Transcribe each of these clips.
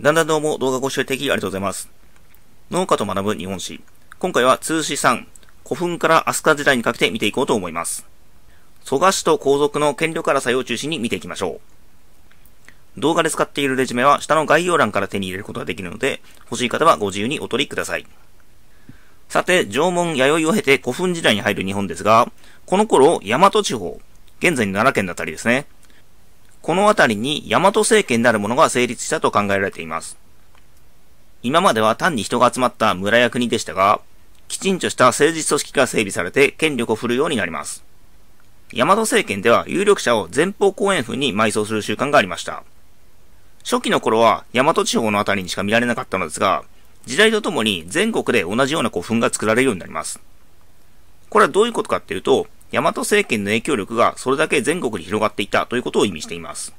だんだんどうも動画ご視聴いただきありがとうございます。農家と学ぶ日本史。今回は通史3、古墳から飛鳥時代にかけて見ていこうと思います。蘇我氏と皇族の権力争いを中心に見ていきましょう。動画で使っているレジュメは下の概要欄から手に入れることができるので、欲しい方はご自由にお取りください。さて、縄文弥生を経て古墳時代に入る日本ですが、この頃、大和地方、現在奈良県のあたりですね。この辺りに大和政権なるものが成立したと考えられています。今までは単に人が集まった村や国でしたが、きちんとした政治組織が整備されて権力を振るようになります。大和政権では有力者を前方後円墳に埋葬する習慣がありました。初期の頃は大和地方の辺りにしか見られなかったのですが、時代とともに全国で同じような古墳が作られるようになります。これはどういうことかっていうと、大和政権の影響力がそれだけ全国に広がっていたということを意味しています。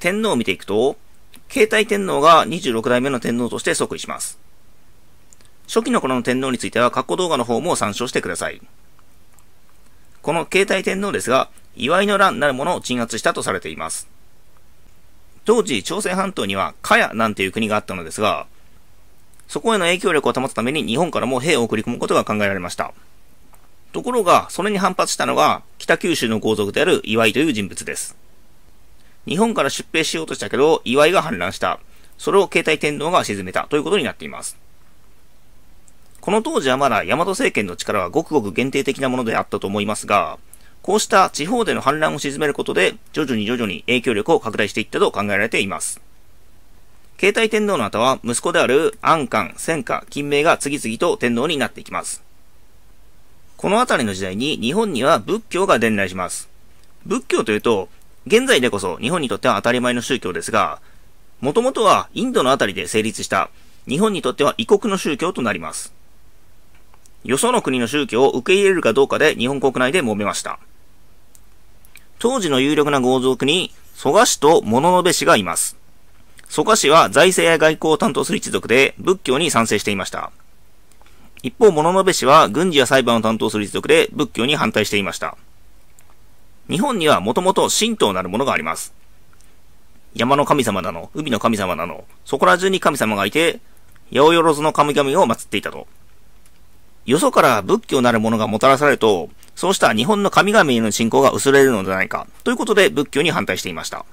天皇を見ていくと、携帯天皇が26代目の天皇として即位します。初期の頃の天皇については過去動画の方も参照してください。この携帯天皇ですが、祝いの乱なるものを鎮圧したとされています。当時、朝鮮半島には、カヤなんていう国があったのですが、そこへの影響力を保つために日本からも兵を送り込むことが考えられました。ところが、それに反発したのが、北九州の豪族である岩井という人物です。日本から出兵しようとしたけど、岩井が反乱した。それを携帯天皇が沈めたということになっています。この当時はまだ大和政権の力はごくごく限定的なものであったと思いますが、こうした地方での反乱を沈めることで、徐々に徐々に影響力を拡大していったと考えられています。携帯天皇の後は、息子である安官、戦家金明が次々と天皇になっていきます。この辺りの時代に日本には仏教が伝来します。仏教というと、現在でこそ日本にとっては当たり前の宗教ですが、もともとはインドの辺りで成立した日本にとっては異国の宗教となります。よその国の宗教を受け入れるかどうかで日本国内で揉めました。当時の有力な豪族に蘇我氏と物部氏がいます。蘇我氏は財政や外交を担当する一族で仏教に賛成していました。一方、物部氏は軍事や裁判を担当する一族で仏教に反対していました。日本にはもともと神道なるものがあります。山の神様なの、海の神様なの、そこら中に神様がいて、八百万の神々を祀っていたと。よそから仏教なるものがもたらされると、そうした日本の神々への信仰が薄れるのではないか、ということで仏教に反対していました。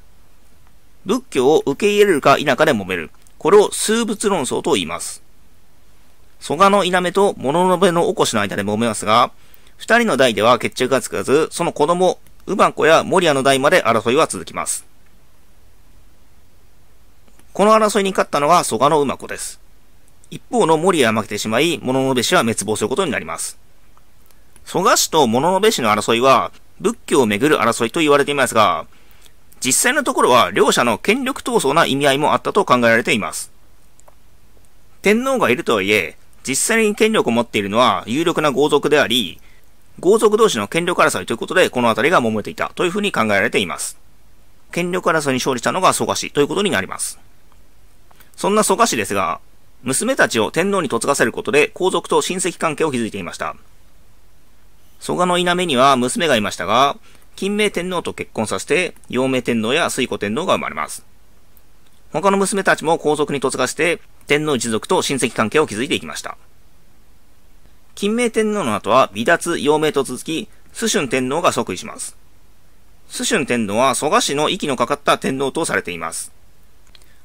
仏教を受け入れるか否かで揉める。これを数物論争と言います。蘇我の稲目と物のべのおこしの間で揉めますが、二人の代では決着がつかず、その子供、ウバンコやモリアの代まで争いは続きます。この争いに勝ったのは蘇我の馬子です。一方のアは負けてしまい、物の部氏は滅亡することになります。蘇我氏と物の部氏の争いは、仏教をめぐる争いと言われていますが、実際のところは両者の権力闘争な意味合いもあったと考えられています。天皇がいるとはいえ、実際に権力を持っているのは有力な豪族であり、豪族同士の権力争いということで、この辺りが揉めていたというふうに考えられています。権力争いに勝利したのが蘇我氏ということになります。そんな蘇我氏ですが、娘たちを天皇に嫁がせることで皇族と親戚関係を築いていました。蘇我の稲目には娘がいましたが、金明天皇と結婚させて、陽明天皇や水戸天皇が生まれます。他の娘たちも皇族に嫁がして、天皇一族と親戚関係を築いていきました。金明天皇の後は、離脱、陽明と続き、ュン天皇が即位します。ュン天皇は蘇我氏の息のかかった天皇とされています。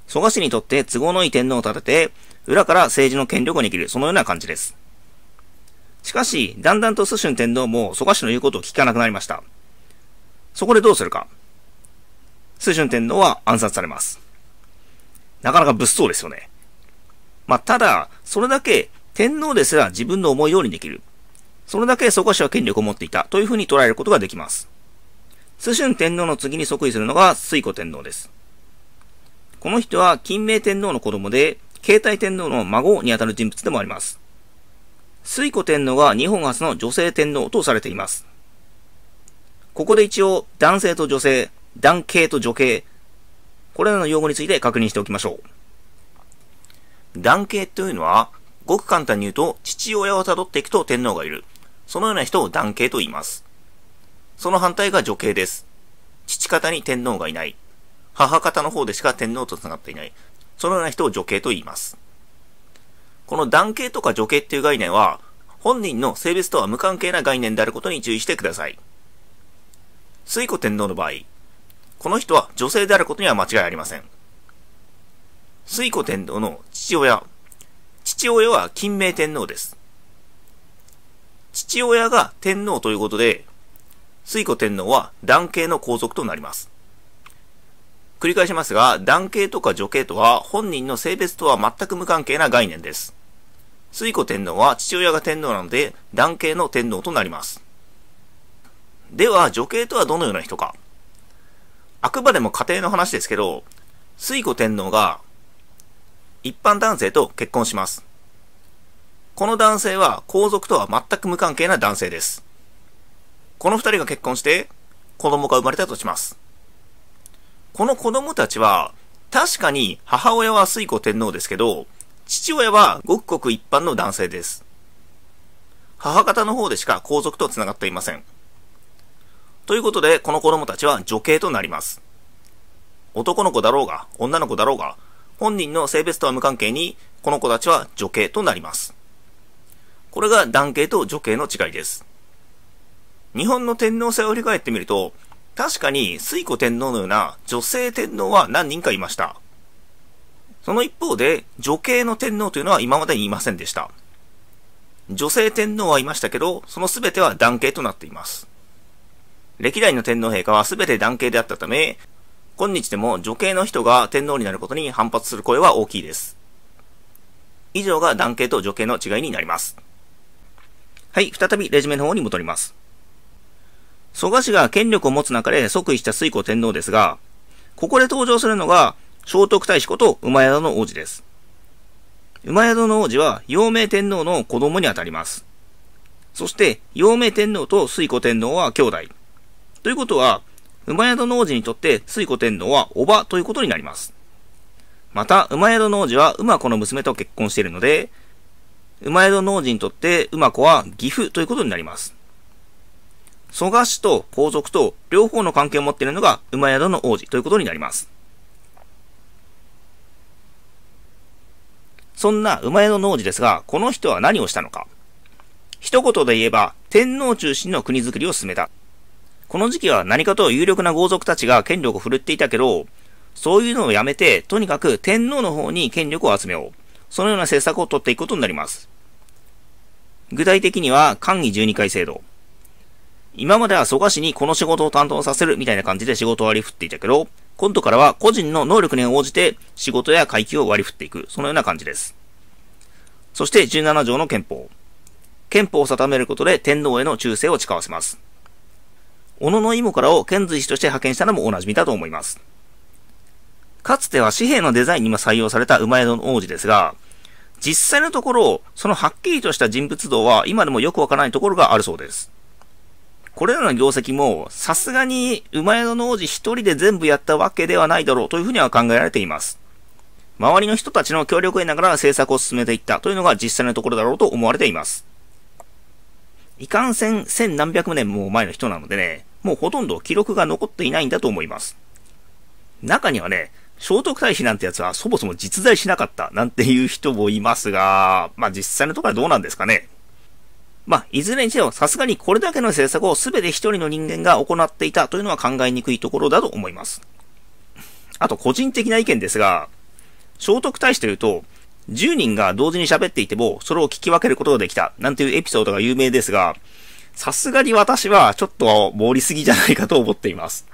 蘇我氏にとって都合のいい天皇を立てて、裏から政治の権力を握る、そのような感じです。しかし、だんだんとュン天皇も蘇我氏の言うことを聞かなくなりました。そこでどうするか。ュン天皇は暗殺されます。なかなか物騒ですよね。まあ、ただ、それだけ天皇ですら自分の思うようにできる。それだけ蘇我氏は権力を持っていたというふうに捉えることができます。スシュン天皇の次に即位するのが水古天皇です。この人は金明天皇の子供で、携帯天皇の孫にあたる人物でもあります。水古天皇が日本初の女性天皇とされています。ここで一応、男性と女性、男系と女系これらの用語について確認しておきましょう。男系というのは、ごく簡単に言うと、父親を辿っていくと天皇がいる。そのような人を男系と言います。その反対が女系です。父方に天皇がいない。母方の方でしか天皇と繋がっていない。そのような人を女系と言います。この男系とか女系っていう概念は、本人の性別とは無関係な概念であることに注意してください。水古天皇の場合、この人は女性であることには間違いありません。水古天皇の父親、父親は金明天皇です。父親が天皇ということで、水古天皇は男系の皇族となります。繰り返しますが、男系とか女系とは本人の性別とは全く無関係な概念です。水古天皇は父親が天皇なので、男系の天皇となります。では、女系とはどのような人か。あくまでも家庭の話ですけど、水古天皇が一般男性と結婚します。この男性は皇族とは全く無関係な男性です。この二人が結婚して子供が生まれたとします。この子供たちは確かに母親は水古天皇ですけど、父親はごくごく一般の男性です。母方の方でしか皇族と繋がっていません。ということで、この子供たちは女系となります。男の子だろうが、女の子だろうが、本人の性別とは無関係に、この子たちは女系となります。これが男系と女系の違いです。日本の天皇制を振り返ってみると、確かに水古天皇のような女性天皇は何人かいました。その一方で、女系の天皇というのは今までにいませんでした。女性天皇はいましたけど、その全ては男系となっています。歴代の天皇陛下は全て男系であったため、今日でも女系の人が天皇になることに反発する声は大きいです。以上が男系と女系の違いになります。はい、再びレジュメの方に戻ります。蘇我氏が権力を持つ中で即位した水古天皇ですが、ここで登場するのが、聖徳太子こと馬宿の王子です。馬宿の王子は、陽明天皇の子供にあたります。そして、陽明天皇と水古天皇は兄弟。ということは、馬宿農事子にとって水古天皇はおばということになります。また、馬宿農事子は馬子の娘と結婚しているので、馬宿農事子にとって馬子は義父ということになります。蘇我氏と皇族と両方の関係を持っているのが馬宿の王子ということになります。そんな馬宿の王子ですが、この人は何をしたのか。一言で言えば、天皇中心の国づくりを進めたこの時期は何かと有力な豪族たちが権力を振るっていたけど、そういうのをやめて、とにかく天皇の方に権力を集めよう。そのような政策を取っていくことになります。具体的には、官議12回制度。今までは蘇我氏にこの仕事を担当させるみたいな感じで仕事を割り振っていたけど、今度からは個人の能力に応じて仕事や階級を割り振っていく、そのような感じです。そして17条の憲法。憲法を定めることで天皇への忠誠を誓わせます。小野の芋からを遣隋使として派遣したのもお馴染みだと思います。かつては紙幣のデザインにも採用された馬宿の王子ですが、実際のところ、そのはっきりとした人物像は今でもよくわからないところがあるそうです。これらの業績も、さすがに馬宿の王子一人で全部やったわけではないだろうというふうには考えられています。周りの人たちの協力を得ながら政策を進めていったというのが実際のところだろうと思われています。いかんせん千何百年も前の人なのでね、もうほとんど記録が残っていないんだと思います。中にはね、聖徳太子なんてやつはそもそも実在しなかったなんていう人もいますが、まあ実際のところはどうなんですかね。まあ、いずれにせよ、さすがにこれだけの政策を全て一人の人間が行っていたというのは考えにくいところだと思います。あと、個人的な意見ですが、聖徳太子というと、10人が同時に喋っていても、それを聞き分けることができた、なんていうエピソードが有名ですが、さすがに私はちょっと盛りすぎじゃないかと思っています。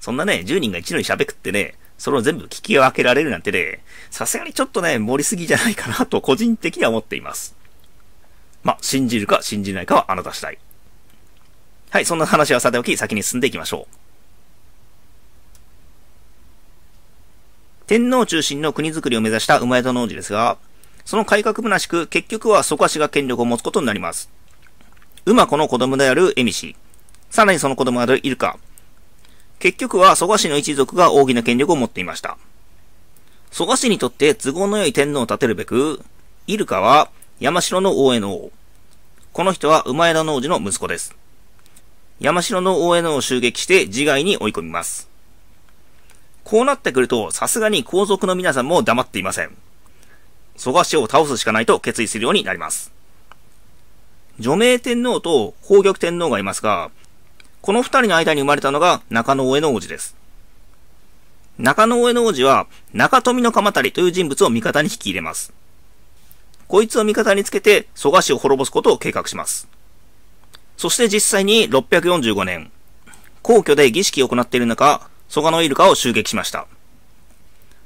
そんなね、10人が一度に喋ってね、それを全部聞き分けられるなんてね、さすがにちょっとね、盛りすぎじゃないかなと個人的には思っています。まあ、信じるか信じないかはあなた次第。はい、そんな話はさておき先に進んでいきましょう。天皇中心の国づくりを目指した馬宿の王ですが、その改革むなしく結局は蘇我氏が権力を持つことになります。馬子の子供であるエミシ、さらにその子供であるイルカ。結局は蘇我氏の一族が大きな権力を持っていました。蘇我氏にとって都合の良い天皇を立てるべく、イルカは山城の大江の王。この人は馬枝の王子の息子です。山城の大江の王を襲撃して自害に追い込みます。こうなってくると、さすがに皇族の皆さんも黙っていません。蘇我氏を倒すしかないと決意するようになります。女名天皇と宝玉天皇がいますが、この二人の間に生まれたのが中野上の王子です。中野上の王子は中富の鎌足という人物を味方に引き入れます。こいつを味方につけて蘇我氏を滅ぼすことを計画します。そして実際に645年、皇居で儀式を行っている中、蘇我のイルカを襲撃しました。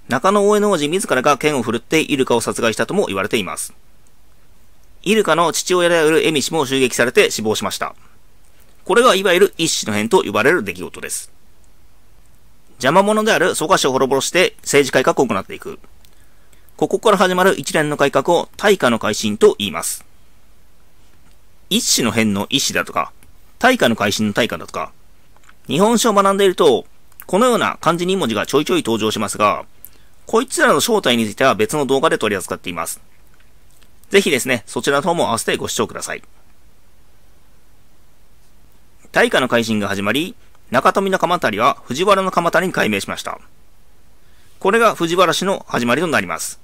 中野大の王子自らが剣を振るってイルカを殺害したとも言われています。イルカの父親であるエミシも襲撃されて死亡しました。これがいわゆる一種の変と呼ばれる出来事です。邪魔者である蘇我氏を滅ぼして政治改革を行っていく。ここから始まる一連の改革を大化の改新と言います。一種の変の一種だとか、大化の改新の大化だとか、日本史を学んでいると、このような漢字2文字がちょいちょい登場しますが、こいつらの正体については別の動画で取り扱っています。ぜひですね、そちらの方も合わせてご視聴ください。大化の改新が始まり、中富の鎌足は藤原の鎌足に改名しました。これが藤原氏の始まりとなります。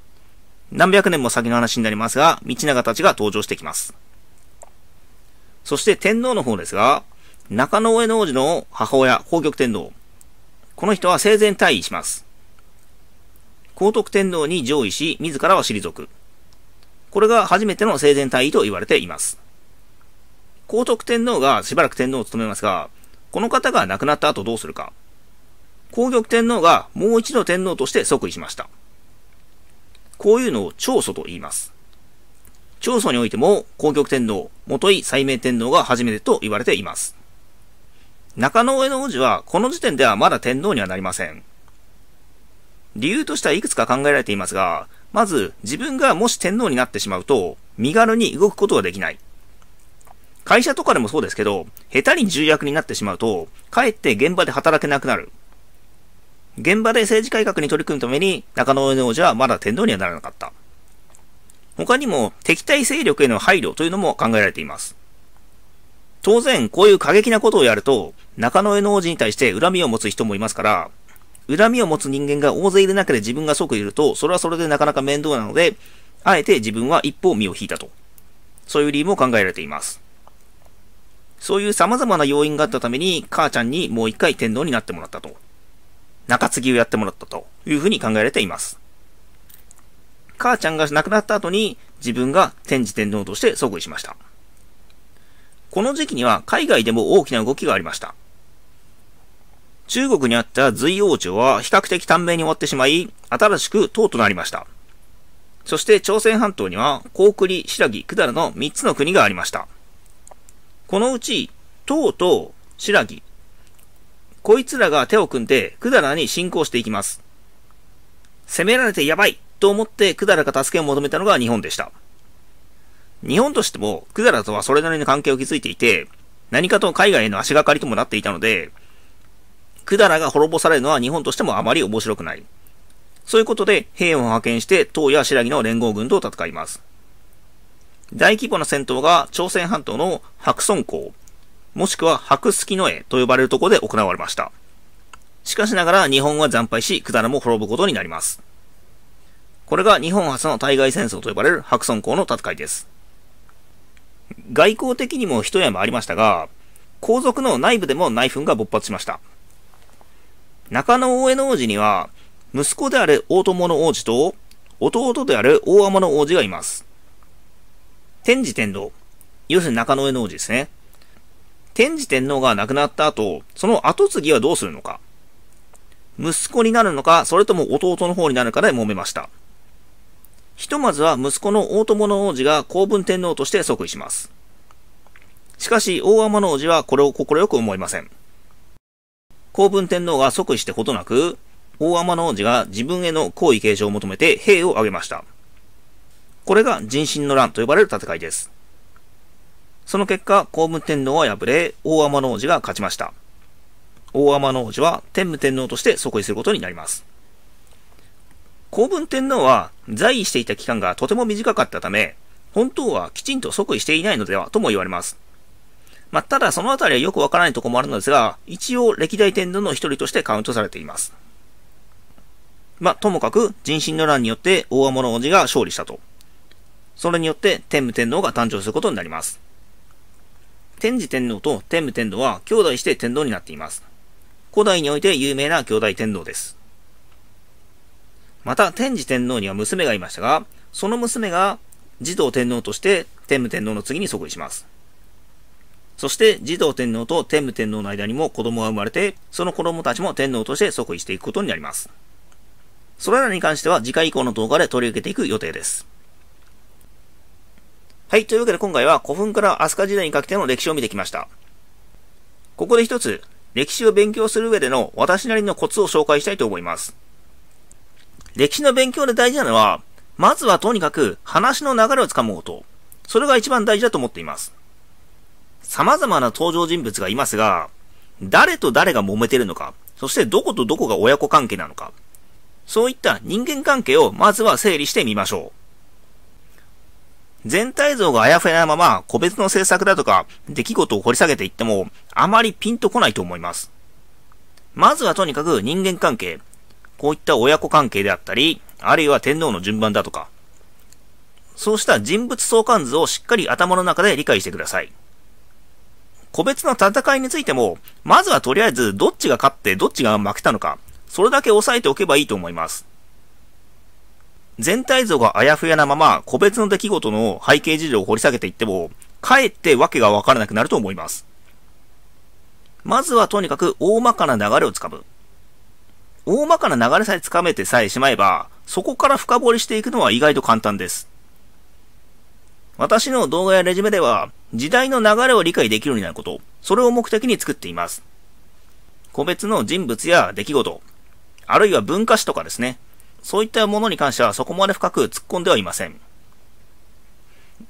何百年も先の話になりますが、道長たちが登場してきます。そして天皇の方ですが、中野上皇子の母親、皇極天皇。この人は生前退位します。皇徳天皇に上位し、自らは退く。これが初めての生前退位と言われています。皇徳天皇がしばらく天皇を務めますが、この方が亡くなった後どうするか。皇玉天皇がもう一度天皇として即位しました。こういうのを長祖と言います。長祖においても皇極天皇、元井斉明天皇が初めてと言われています。中野江の王子はこの時点ではまだ天皇にはなりません。理由としてはいくつか考えられていますが、まず、自分がもし天皇になってしまうと、身軽に動くことができない。会社とかでもそうですけど、下手に重役になってしまうと、かえって現場で働けなくなる。現場で政治改革に取り組むために、中野上じはまだ天皇にはならなかった。他にも、敵対勢力への配慮というのも考えられています。当然、こういう過激なことをやると、中野上王子に対して恨みを持つ人もいますから、恨みを持つ人間が大勢いる中で自分が即いると、それはそれでなかなか面倒なので、あえて自分は一歩身を引いたと。そういう理由も考えられています。そういう様々な要因があったために、母ちゃんにもう一回天皇になってもらったと。中継ぎをやってもらったというふうに考えられています。母ちゃんが亡くなった後に自分が天智天皇として即位しました。この時期には海外でも大きな動きがありました。中国にあった隋王朝は比較的短命に終わってしまい、新しく唐となりました。そして朝鮮半島には、高栗、白木、百済の3つの国がありました。このうち、唐と白木、こいつらが手を組んで百済に侵攻していきます。攻められてやばいと思って百済が助けを求めたのが日本でした。日本としても、百済とはそれなりの関係を築いていて、何かと海外への足がかりともなっていたので、百済が滅ぼされるのは日本としてもあまり面白くない。そういうことで兵を派遣して東や白木の連合軍と戦います。大規模な戦闘が朝鮮半島の白村港、もしくは白月の絵と呼ばれるところで行われました。しかしながら日本は惨敗し、百済も滅ぶことになります。これが日本初の対外戦争と呼ばれる白村港の戦いです。外交的にも一山ありましたが、皇族の内部でも内紛が勃発しました。中野大江の王子には、息子である大友の王子と、弟である大天の王子がいます。天智天皇。要するに中野江の王子ですね。天智天皇が亡くなった後、その後継ぎはどうするのか。息子になるのか、それとも弟の方になるかで揉めました。ひとまずは息子の大友の王子が公文天皇として即位します。しかし、大天の王子はこれを快く思いません。公文天皇が即位してことなく、大天王子が自分への皇位継承を求めて兵を挙げました。これが人心の乱と呼ばれる戦いです。その結果、公文天皇は敗れ、大天王子が勝ちました。大天王子は天武天皇として即位することになります。公文天皇は在位していた期間がとても短かったため、本当はきちんと即位していないのではとも言われます。まあ、ただそのあたりはよくわからないところもあるのですが、一応歴代天皇の一人としてカウントされています。まあ、ともかく、人心の乱によって大天物王子が勝利したと。それによって天武天皇が誕生することになります。天智天皇と天武天皇は兄弟して天皇になっています。古代において有名な兄弟天皇です。また、天智天皇には娘がいましたが、その娘が児童天皇として天武天皇の次に即位します。そして児童天皇と天武天皇の間にも子供が生まれて、その子供たちも天皇として即位していくことになります。それらに関しては次回以降の動画で取り上げていく予定です。はい、というわけで今回は古墳から飛鳥時代にかけての歴史を見てきました。ここで一つ、歴史を勉強する上での私なりのコツを紹介したいと思います。歴史の勉強で大事なのは、まずはとにかく話の流れをつかむこと。それが一番大事だと思っています。様々な登場人物がいますが、誰と誰が揉めてるのか、そしてどことどこが親子関係なのか、そういった人間関係をまずは整理してみましょう。全体像があやふやなまま個別の政策だとか出来事を掘り下げていってもあまりピンとこないと思います。まずはとにかく人間関係、こういった親子関係であったり、あるいは天皇の順番だとか、そうした人物相関図をしっかり頭の中で理解してください。個別の戦いについても、まずはとりあえずどっちが勝ってどっちが負けたのか、それだけ押さえておけばいいと思います。全体像があやふやなまま、個別の出来事の背景事情を掘り下げていっても、かえって訳がわからなくなると思います。まずはとにかく大まかな流れをつかむ。大まかな流れさえつかめてさえしまえば、そこから深掘りしていくのは意外と簡単です。私の動画やレジュメでは、時代の流れを理解できるようになること、それを目的に作っています。個別の人物や出来事、あるいは文化史とかですね、そういったものに関してはそこまで深く突っ込んではいません。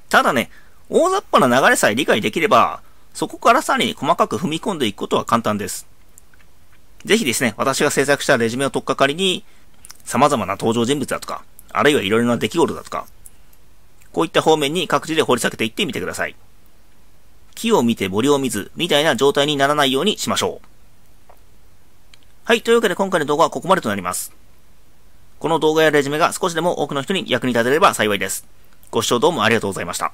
ただね、大雑把な流れさえ理解できれば、そこからさらに細かく踏み込んでいくことは簡単です。ぜひですね、私が制作したレジュメを取っかかりに、様々な登場人物だとか、あるいはいろいろな出来事だとか、こういった方面に各自で掘り下げていってみてください。木を見て森を見ず、みたいな状態にならないようにしましょう。はい、というわけで今回の動画はここまでとなります。この動画やレジュメが少しでも多くの人に役に立てれば幸いです。ご視聴どうもありがとうございました。